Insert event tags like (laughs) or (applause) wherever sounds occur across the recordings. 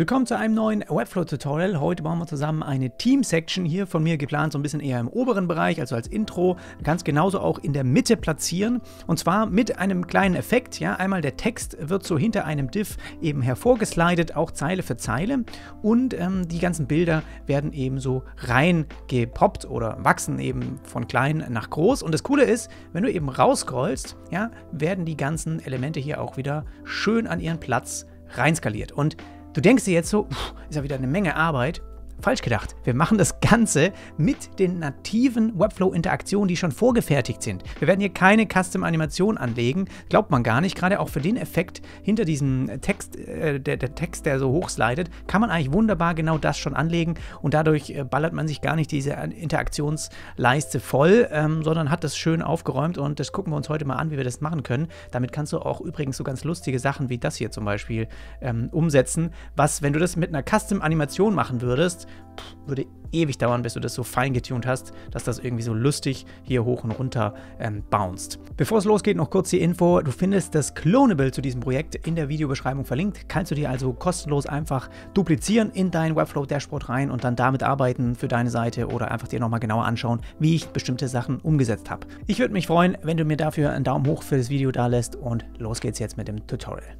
Willkommen zu einem neuen Webflow-Tutorial. Heute bauen wir zusammen eine Team-Section hier von mir geplant, so ein bisschen eher im oberen Bereich, also als Intro. Ganz genauso auch in der Mitte platzieren und zwar mit einem kleinen Effekt. Ja, einmal der Text wird so hinter einem Diff eben hervorgeslidet, auch Zeile für Zeile und ähm, die ganzen Bilder werden eben so reingepoppt oder wachsen eben von klein nach groß. Und das Coole ist, wenn du eben rausscrollst, ja, werden die ganzen Elemente hier auch wieder schön an ihren Platz reinskaliert. Und Du denkst dir jetzt so, ist ja wieder eine Menge Arbeit. Falsch gedacht. Wir machen das Ganze mit den nativen Webflow-Interaktionen, die schon vorgefertigt sind. Wir werden hier keine Custom-Animation anlegen. Glaubt man gar nicht. Gerade auch für den Effekt hinter diesem Text, äh, der, der, Text, der so hochslidet, kann man eigentlich wunderbar genau das schon anlegen. Und dadurch äh, ballert man sich gar nicht diese äh, Interaktionsleiste voll, ähm, sondern hat das schön aufgeräumt. Und das gucken wir uns heute mal an, wie wir das machen können. Damit kannst du auch übrigens so ganz lustige Sachen wie das hier zum Beispiel ähm, umsetzen. Was, wenn du das mit einer Custom-Animation machen würdest, würde ewig dauern, bis du das so fein getuned hast, dass das irgendwie so lustig hier hoch und runter ähm, bounced. Bevor es losgeht, noch kurz die Info. Du findest das Clonable zu diesem Projekt in der Videobeschreibung verlinkt. Kannst du dir also kostenlos einfach duplizieren in dein Webflow-Dashboard rein und dann damit arbeiten für deine Seite oder einfach dir nochmal genauer anschauen, wie ich bestimmte Sachen umgesetzt habe. Ich würde mich freuen, wenn du mir dafür einen Daumen hoch für das Video da lässt und los geht's jetzt mit dem Tutorial.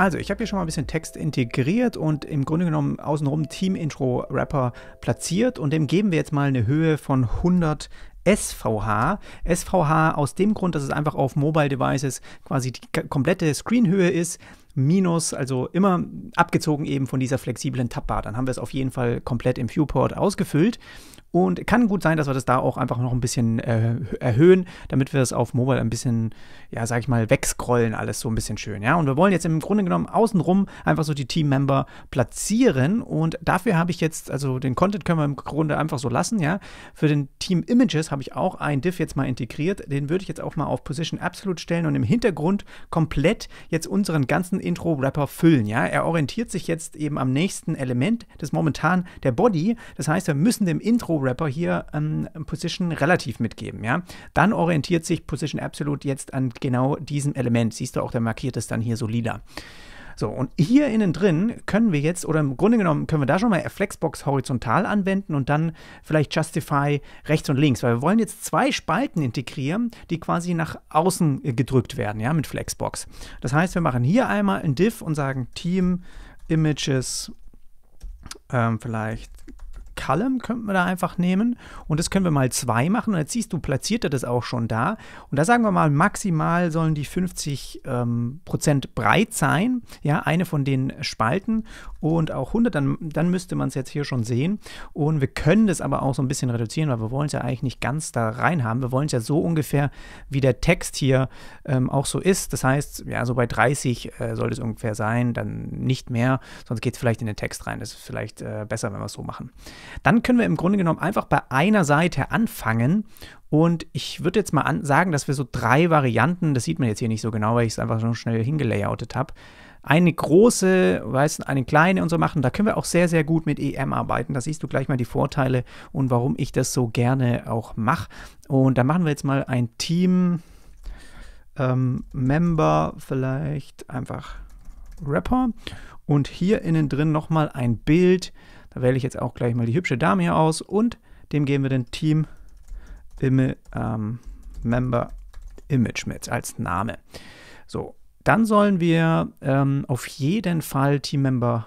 Also, ich habe hier schon mal ein bisschen Text integriert und im Grunde genommen außenrum Team-Intro-Rapper platziert und dem geben wir jetzt mal eine Höhe von 100 SVH. SVH aus dem Grund, dass es einfach auf Mobile Devices quasi die komplette Screenhöhe ist, minus, also immer abgezogen eben von dieser flexiblen Tabbar. Dann haben wir es auf jeden Fall komplett im Viewport ausgefüllt. Und kann gut sein, dass wir das da auch einfach noch ein bisschen äh, erhöhen, damit wir das auf Mobile ein bisschen, ja, sag ich mal, wegscrollen, alles so ein bisschen schön, ja. Und wir wollen jetzt im Grunde genommen außenrum einfach so die Team-Member platzieren und dafür habe ich jetzt, also den Content können wir im Grunde einfach so lassen, ja. Für den Team Images habe ich auch einen Diff jetzt mal integriert, den würde ich jetzt auch mal auf Position Absolute stellen und im Hintergrund komplett jetzt unseren ganzen Intro-Rapper füllen, ja. Er orientiert sich jetzt eben am nächsten Element, das ist momentan der Body, das heißt, wir müssen dem Intro rapper hier ähm, Position relativ mitgeben, ja, dann orientiert sich Position Absolute jetzt an genau diesem Element. Siehst du auch, der markiert es dann hier so lila. So, und hier innen drin können wir jetzt, oder im Grunde genommen können wir da schon mal Flexbox horizontal anwenden und dann vielleicht Justify rechts und links, weil wir wollen jetzt zwei Spalten integrieren, die quasi nach außen äh, gedrückt werden, ja, mit Flexbox. Das heißt, wir machen hier einmal ein Div und sagen Team Images ähm, vielleicht McCallum könnten wir da einfach nehmen und das können wir mal zwei machen und jetzt siehst du, platziert er das auch schon da und da sagen wir mal, maximal sollen die 50 ähm, Prozent breit sein, ja, eine von den Spalten und auch 100, dann, dann müsste man es jetzt hier schon sehen und wir können das aber auch so ein bisschen reduzieren, weil wir wollen es ja eigentlich nicht ganz da rein haben, wir wollen es ja so ungefähr, wie der Text hier ähm, auch so ist, das heißt, ja, so bei 30 äh, soll es ungefähr sein, dann nicht mehr, sonst geht es vielleicht in den Text rein, das ist vielleicht äh, besser, wenn wir es so machen dann können wir im Grunde genommen einfach bei einer Seite anfangen. Und ich würde jetzt mal sagen, dass wir so drei Varianten, das sieht man jetzt hier nicht so genau, weil ich es einfach so schnell hingelayoutet habe, eine große, weißt eine kleine und so machen. Da können wir auch sehr, sehr gut mit EM arbeiten. Da siehst du gleich mal die Vorteile und warum ich das so gerne auch mache. Und da machen wir jetzt mal ein Team ähm, Member, vielleicht einfach Rapper. Und hier innen drin nochmal ein Bild da wähle ich jetzt auch gleich mal die hübsche Dame hier aus und dem geben wir den Team Imi, ähm, Member Image mit als Name. So, dann sollen wir ähm, auf jeden Fall Team Member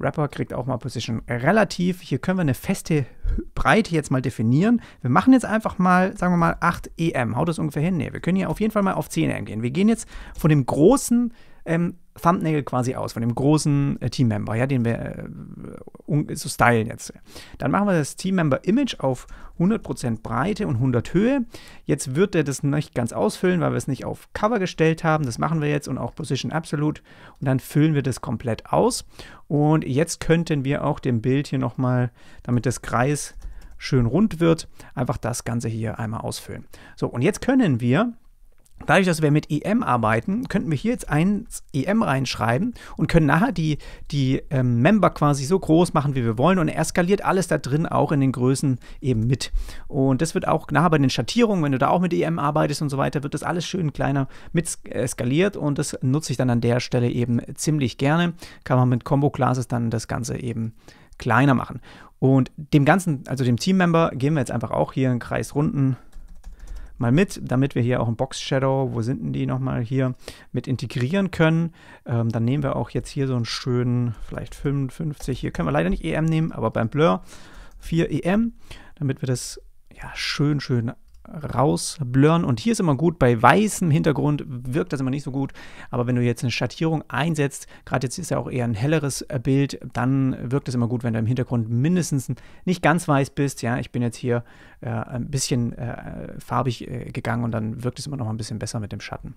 Rapper kriegt auch mal Position relativ. Hier können wir eine feste Breite jetzt mal definieren. Wir machen jetzt einfach mal, sagen wir mal, 8 EM. Haut das ungefähr hin? Ne, wir können hier auf jeden Fall mal auf 10 EM gehen. Wir gehen jetzt von dem großen ähm, Thumbnail quasi aus von dem großen äh, Team-Member, ja, den wir äh, um, so stylen jetzt. Dann machen wir das team member image auf 100% Breite und 100 Höhe. Jetzt wird er das nicht ganz ausfüllen, weil wir es nicht auf Cover gestellt haben. Das machen wir jetzt und auch Position Absolute. Und dann füllen wir das komplett aus. Und jetzt könnten wir auch dem Bild hier nochmal, damit das Kreis schön rund wird, einfach das Ganze hier einmal ausfüllen. So, und jetzt können wir Dadurch, dass wir mit EM arbeiten, könnten wir hier jetzt ein EM reinschreiben und können nachher die, die ähm, Member quasi so groß machen, wie wir wollen. Und er skaliert alles da drin auch in den Größen eben mit. Und das wird auch nachher bei den Schattierungen, wenn du da auch mit EM arbeitest und so weiter, wird das alles schön kleiner mit äh, skaliert. Und das nutze ich dann an der Stelle eben ziemlich gerne. Kann man mit Combo Classes dann das Ganze eben kleiner machen. Und dem Ganzen, also dem Team Member, gehen wir jetzt einfach auch hier einen Kreis runden mal mit, damit wir hier auch ein Box Shadow, wo sind denn die nochmal hier, mit integrieren können. Ähm, dann nehmen wir auch jetzt hier so einen schönen, vielleicht 55, hier können wir leider nicht EM nehmen, aber beim Blur 4 EM, damit wir das ja, schön, schön rausblurren. Und hier ist immer gut, bei weißem Hintergrund wirkt das immer nicht so gut. Aber wenn du jetzt eine Schattierung einsetzt, gerade jetzt ist ja auch eher ein helleres äh, Bild, dann wirkt es immer gut, wenn du im Hintergrund mindestens nicht ganz weiß bist. Ja, ich bin jetzt hier äh, ein bisschen äh, farbig äh, gegangen und dann wirkt es immer noch ein bisschen besser mit dem Schatten.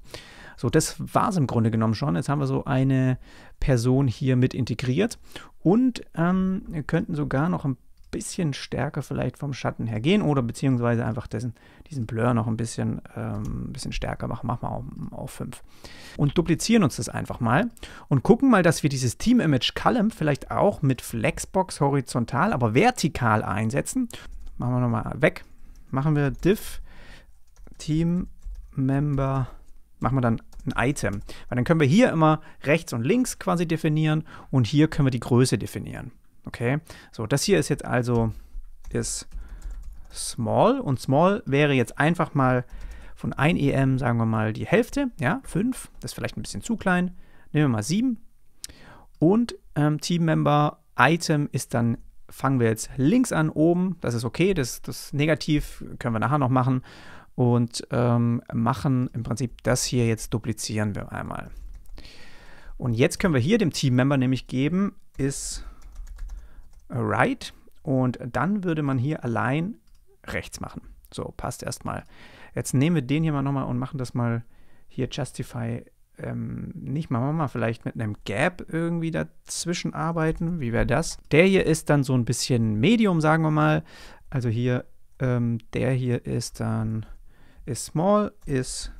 So, das war es im Grunde genommen schon. Jetzt haben wir so eine Person hier mit integriert und ähm, könnten sogar noch ein bisschen stärker vielleicht vom Schatten her gehen oder beziehungsweise einfach dessen, diesen Blur noch ein bisschen, ähm, ein bisschen stärker machen. Machen wir auf, 5. Und duplizieren uns das einfach mal und gucken mal, dass wir dieses Team Image Column vielleicht auch mit Flexbox horizontal, aber vertikal einsetzen. Machen wir nochmal weg. Machen wir div Team Member. Machen wir dann ein Item. Weil dann können wir hier immer rechts und links quasi definieren und hier können wir die Größe definieren. Okay, so, das hier ist jetzt also ist small und small wäre jetzt einfach mal von 1 EM, sagen wir mal, die Hälfte, ja, 5, das ist vielleicht ein bisschen zu klein, nehmen wir mal 7 und ähm, Member Item ist dann, fangen wir jetzt links an, oben, das ist okay, das, das Negativ können wir nachher noch machen und ähm, machen im Prinzip das hier jetzt duplizieren wir einmal. Und jetzt können wir hier dem Team Member nämlich geben, ist right und dann würde man hier allein rechts machen. So, passt erstmal. Jetzt nehmen wir den hier mal nochmal und machen das mal hier justify ähm, nicht mal, mal vielleicht mit einem Gap irgendwie dazwischen arbeiten. Wie wäre das? Der hier ist dann so ein bisschen Medium, sagen wir mal. Also hier, ähm, der hier ist dann ist small, ist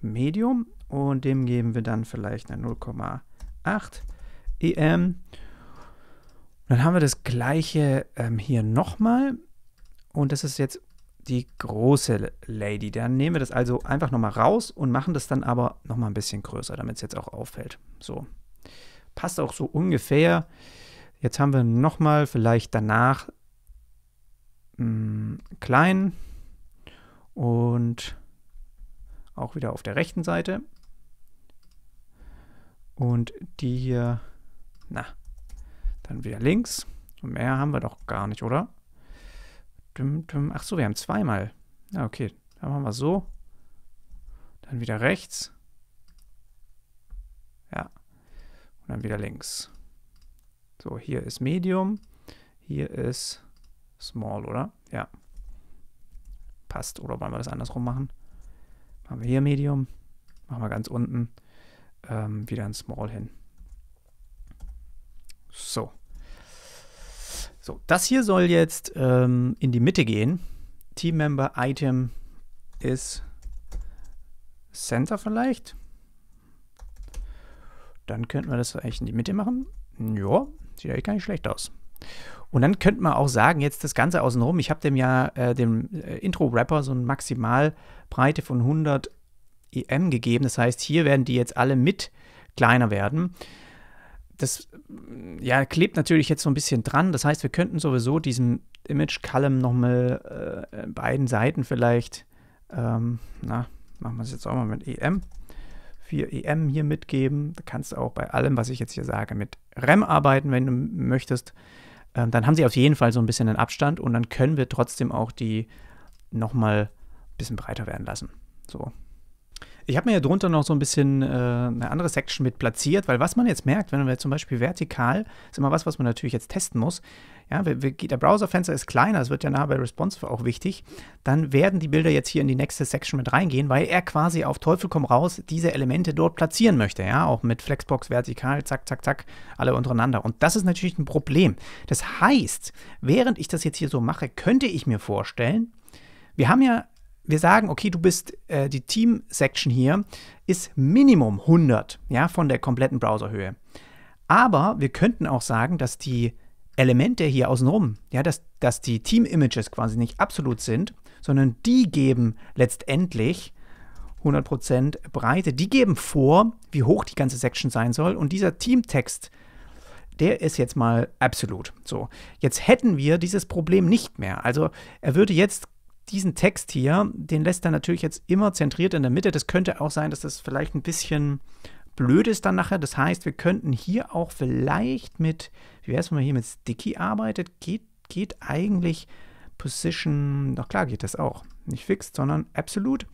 Medium und dem geben wir dann vielleicht eine 0,8 EM dann haben wir das gleiche ähm, hier nochmal. Und das ist jetzt die große Lady. Dann nehmen wir das also einfach nochmal raus und machen das dann aber nochmal ein bisschen größer, damit es jetzt auch auffällt. So. Passt auch so ungefähr. Jetzt haben wir nochmal vielleicht danach mh, hm, klein und auch wieder auf der rechten Seite. Und die hier, na, dann wieder links. Und mehr haben wir doch gar nicht, oder? Ach so, wir haben zweimal. Na, okay. Dann machen wir so. Dann wieder rechts. Ja. Und dann wieder links. So, hier ist Medium. Hier ist Small, oder? Ja. Passt. Oder wollen wir das andersrum machen? Machen wir hier Medium. Machen wir ganz unten ähm, wieder ein Small hin. So. So, das hier soll jetzt ähm, in die Mitte gehen. Team Member Item ist Center vielleicht. Dann könnten wir das vielleicht in die Mitte machen. Ja, sieht eigentlich gar nicht schlecht aus. Und dann könnte man auch sagen, jetzt das Ganze außenrum, ich habe dem ja äh, dem äh, Intro-Rapper so eine Maximalbreite von 100 EM gegeben. Das heißt, hier werden die jetzt alle mit kleiner werden das ja, klebt natürlich jetzt so ein bisschen dran. Das heißt, wir könnten sowieso diesem Image-Column nochmal äh, beiden Seiten vielleicht, ähm, na, machen wir es jetzt auch mal mit EM, 4EM hier mitgeben. Da kannst du auch bei allem, was ich jetzt hier sage, mit REM arbeiten, wenn du möchtest. Ähm, dann haben sie auf jeden Fall so ein bisschen den Abstand und dann können wir trotzdem auch die nochmal ein bisschen breiter werden lassen. So, ich habe mir hier drunter noch so ein bisschen äh, eine andere Section mit platziert, weil was man jetzt merkt, wenn wir zum Beispiel vertikal, ist immer was, was man natürlich jetzt testen muss. Ja, wir, wir, der Browserfenster ist kleiner, es wird ja nachher bei Responsive auch wichtig. Dann werden die Bilder jetzt hier in die nächste Section mit reingehen, weil er quasi auf Teufel komm raus diese Elemente dort platzieren möchte. Ja, auch mit Flexbox vertikal, zack, zack, zack, alle untereinander. Und das ist natürlich ein Problem. Das heißt, während ich das jetzt hier so mache, könnte ich mir vorstellen, wir haben ja wir sagen, okay, du bist, äh, die Team-Section hier ist Minimum 100, ja, von der kompletten Browserhöhe. Aber wir könnten auch sagen, dass die Elemente hier außenrum, ja, dass, dass die Team-Images quasi nicht absolut sind, sondern die geben letztendlich 100% Breite, die geben vor, wie hoch die ganze Section sein soll und dieser Team-Text, der ist jetzt mal absolut. So, jetzt hätten wir dieses Problem nicht mehr. Also er würde jetzt diesen Text hier, den lässt er natürlich jetzt immer zentriert in der Mitte. Das könnte auch sein, dass das vielleicht ein bisschen blöd ist dann nachher. Das heißt, wir könnten hier auch vielleicht mit, wie wäre es, wenn man hier mit Sticky arbeitet? Geht, geht eigentlich Position, doch klar geht das auch. Nicht fixed, sondern absolut.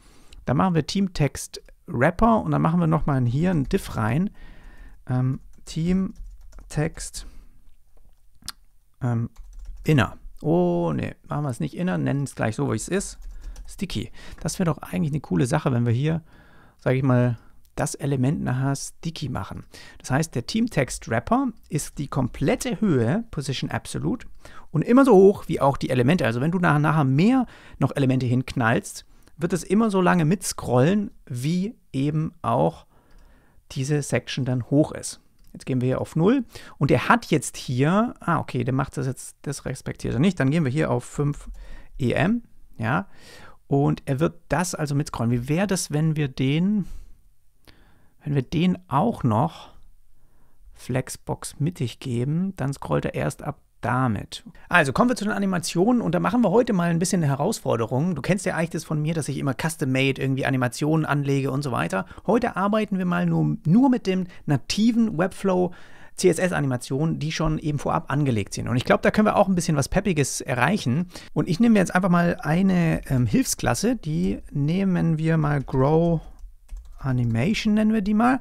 Dann machen wir Team Text Wrapper und dann machen wir nochmal hier einen Diff rein. Ähm, Team Text ähm, Inner. Oh, ne, machen wir es nicht inner, nennen es gleich so, wie es ist. Sticky. Das wäre doch eigentlich eine coole Sache, wenn wir hier, sage ich mal, das Element nachher sticky machen. Das heißt, der Teamtext Wrapper ist die komplette Höhe, Position Absolute, und immer so hoch wie auch die Elemente. Also wenn du nachher, nachher mehr noch Elemente hinknallst, wird es immer so lange mitscrollen, wie eben auch diese Section dann hoch ist. Jetzt gehen wir hier auf 0 und er hat jetzt hier, ah okay, der macht das jetzt, das respektiert er nicht. Dann gehen wir hier auf 5 EM, ja, und er wird das also mitscrollen. Wie wäre das, wenn wir den, wenn wir den auch noch Flexbox mittig geben, dann scrollt er erst ab damit. Also kommen wir zu den Animationen und da machen wir heute mal ein bisschen eine Herausforderung. Du kennst ja eigentlich das von mir, dass ich immer custom-made irgendwie Animationen anlege und so weiter. Heute arbeiten wir mal nur, nur mit dem nativen Webflow CSS-Animationen, die schon eben vorab angelegt sind. Und ich glaube, da können wir auch ein bisschen was Peppiges erreichen. Und ich nehme mir jetzt einfach mal eine ähm, Hilfsklasse, die nehmen wir mal Grow Animation, nennen wir die mal.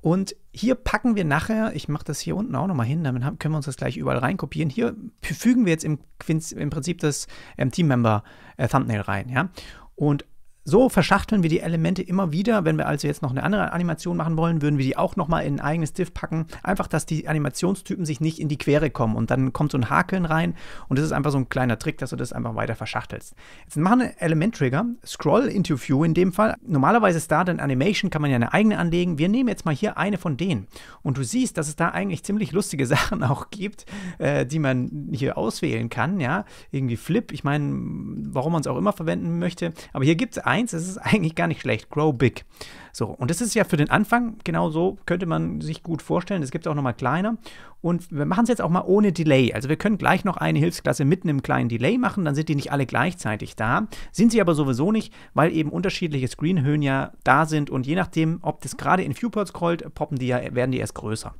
Und hier packen wir nachher, ich mache das hier unten auch nochmal hin, damit können wir uns das gleich überall reinkopieren. Hier fügen wir jetzt im, im Prinzip das ähm, Team-Member-Thumbnail äh, rein. Ja? Und so verschachteln wir die Elemente immer wieder. Wenn wir also jetzt noch eine andere Animation machen wollen, würden wir die auch nochmal in ein eigenes Div packen. Einfach, dass die Animationstypen sich nicht in die Quere kommen. Und dann kommt so ein Hakeln rein. Und das ist einfach so ein kleiner Trick, dass du das einfach weiter verschachtelst. Jetzt machen wir einen Element-Trigger. Scroll into View in dem Fall. Normalerweise ist da Animation, kann man ja eine eigene anlegen. Wir nehmen jetzt mal hier eine von denen. Und du siehst, dass es da eigentlich ziemlich lustige (laughs) Sachen auch gibt, äh, die man hier auswählen kann. Ja, irgendwie Flip. Ich meine, warum man es auch immer verwenden möchte. Aber hier gibt es ein eins, es ist eigentlich gar nicht schlecht. Grow big. So, und das ist ja für den Anfang, genau so könnte man sich gut vorstellen. Es gibt auch nochmal kleiner. Und wir machen es jetzt auch mal ohne Delay. Also wir können gleich noch eine Hilfsklasse mit einem kleinen Delay machen, dann sind die nicht alle gleichzeitig da. Sind sie aber sowieso nicht, weil eben unterschiedliche Screenhöhen ja da sind und je nachdem, ob das gerade in Viewport scrollt, poppen die ja, werden die erst größer.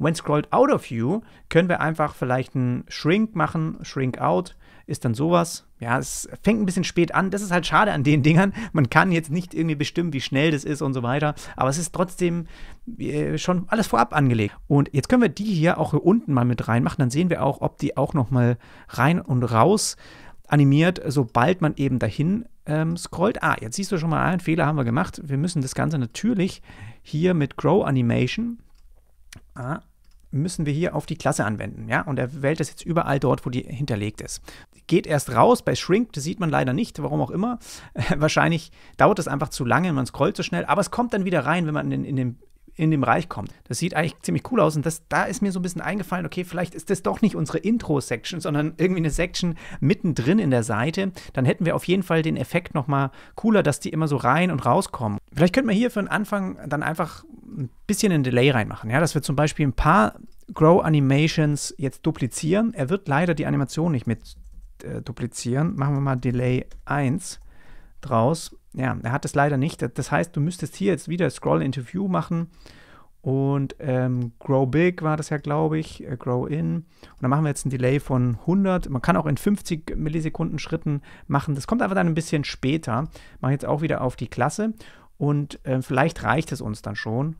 When scrolled out of view, können wir einfach vielleicht einen Shrink machen, Shrink out ist dann sowas. Ja, es fängt ein bisschen spät an. Das ist halt schade an den Dingern. Man kann jetzt nicht irgendwie bestimmen, wie schnell das ist und so weiter. Aber es ist trotzdem äh, schon alles vorab angelegt. Und jetzt können wir die hier auch hier unten mal mit reinmachen. Dann sehen wir auch, ob die auch noch mal rein und raus animiert, sobald man eben dahin ähm, scrollt. Ah, jetzt siehst du schon mal, einen Fehler haben wir gemacht. Wir müssen das Ganze natürlich hier mit Grow Animation. Ah, müssen wir hier auf die Klasse anwenden. Ja? Und er wählt das jetzt überall dort, wo die hinterlegt ist. Geht erst raus, bei Shrinked sieht man leider nicht, warum auch immer. (laughs) Wahrscheinlich dauert das einfach zu lange, man scrollt zu so schnell, aber es kommt dann wieder rein, wenn man in, in dem in dem Bereich kommt. Das sieht eigentlich ziemlich cool aus und das, da ist mir so ein bisschen eingefallen, okay, vielleicht ist das doch nicht unsere Intro-Section, sondern irgendwie eine Section mittendrin in der Seite. Dann hätten wir auf jeden Fall den Effekt nochmal cooler, dass die immer so rein und rauskommen. Vielleicht könnte man hier für den Anfang dann einfach ein bisschen ein Delay reinmachen. Ja, dass wir zum Beispiel ein paar Grow Animations jetzt duplizieren. Er wird leider die Animation nicht mit äh, duplizieren. Machen wir mal Delay 1 draus. Ja, er hat es leider nicht. Das heißt, du müsstest hier jetzt wieder Scroll into View machen. Und ähm, Grow Big war das ja, glaube ich, äh, Grow In. Und dann machen wir jetzt ein Delay von 100. Man kann auch in 50 Millisekunden Schritten machen. Das kommt aber dann ein bisschen später. Machen jetzt auch wieder auf die Klasse. Und äh, vielleicht reicht es uns dann schon.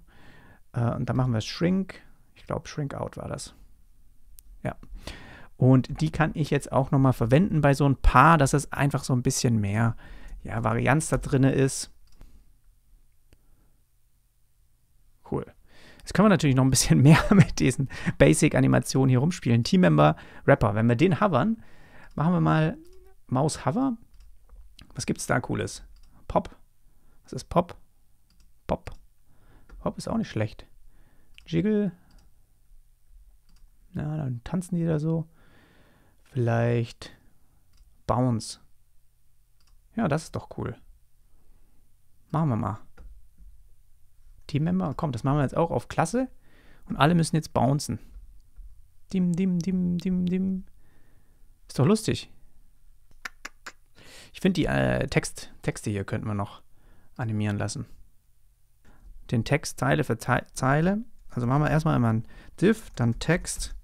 Äh, und dann machen wir Shrink. Ich glaube, Shrink Out war das. Ja. Und die kann ich jetzt auch nochmal verwenden bei so ein paar, dass es einfach so ein bisschen mehr ja, Varianz da drin ist. Cool. Jetzt können wir natürlich noch ein bisschen (laughs) mehr mit diesen Basic-Animationen hier rumspielen. Team-Member, Rapper. Wenn wir den hovern, machen wir mal Maus Hover. Was gibt es da Cooles? Pop. Was ist Pop? Hop ist auch nicht schlecht. Jiggle. Na, dann tanzen die da so. Vielleicht Bounce. Ja, das ist doch cool. Machen wir mal. Teammember, komm, das machen wir jetzt auch auf Klasse. Und alle müssen jetzt bouncen. Dim, dim, dim, dim, dim. Ist doch lustig. Ich finde, die äh, Text, Texte hier könnten wir noch animieren lassen den Text Zeile für Zeile. Also machen wir erstmal immer ein div, dann Text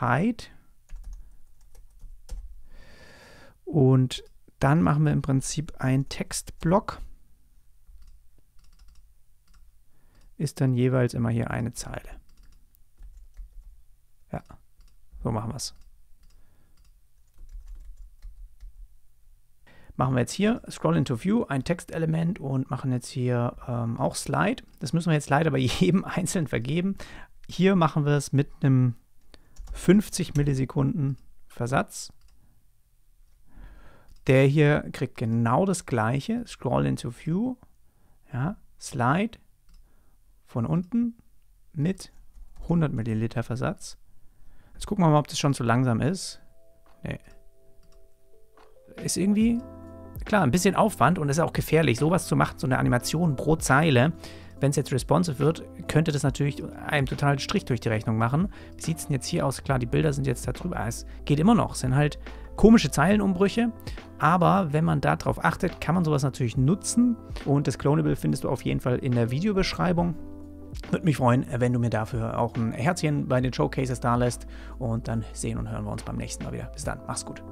height und dann machen wir im Prinzip einen Textblock. Ist dann jeweils immer hier eine Zeile. Ja, so machen wir es. machen wir jetzt hier Scroll into View, ein Textelement und machen jetzt hier ähm, auch Slide. Das müssen wir jetzt leider bei (laughs) jedem einzeln vergeben. Hier machen wir es mit einem 50 Millisekunden Versatz. Der hier kriegt genau das gleiche. Scroll into View, ja, Slide von unten mit 100 Milliliter Versatz. Jetzt gucken wir mal, ob das schon zu langsam ist. Nee. Ist irgendwie klar, ein bisschen Aufwand und es ist auch gefährlich, sowas zu machen, so eine Animation pro Zeile. Wenn es jetzt responsive wird, könnte das natürlich einem totalen Strich durch die Rechnung machen. Wie sieht es denn jetzt hier aus? Klar, die Bilder sind jetzt da drüber. es geht immer noch. Es sind halt komische Zeilenumbrüche. Aber wenn man darauf achtet, kann man sowas natürlich nutzen. Und das Clonable findest du auf jeden Fall in der Videobeschreibung. Würde mich freuen, wenn du mir dafür auch ein Herzchen bei den Showcases da lässt. Und dann sehen und hören wir uns beim nächsten Mal wieder. Bis dann, mach's gut.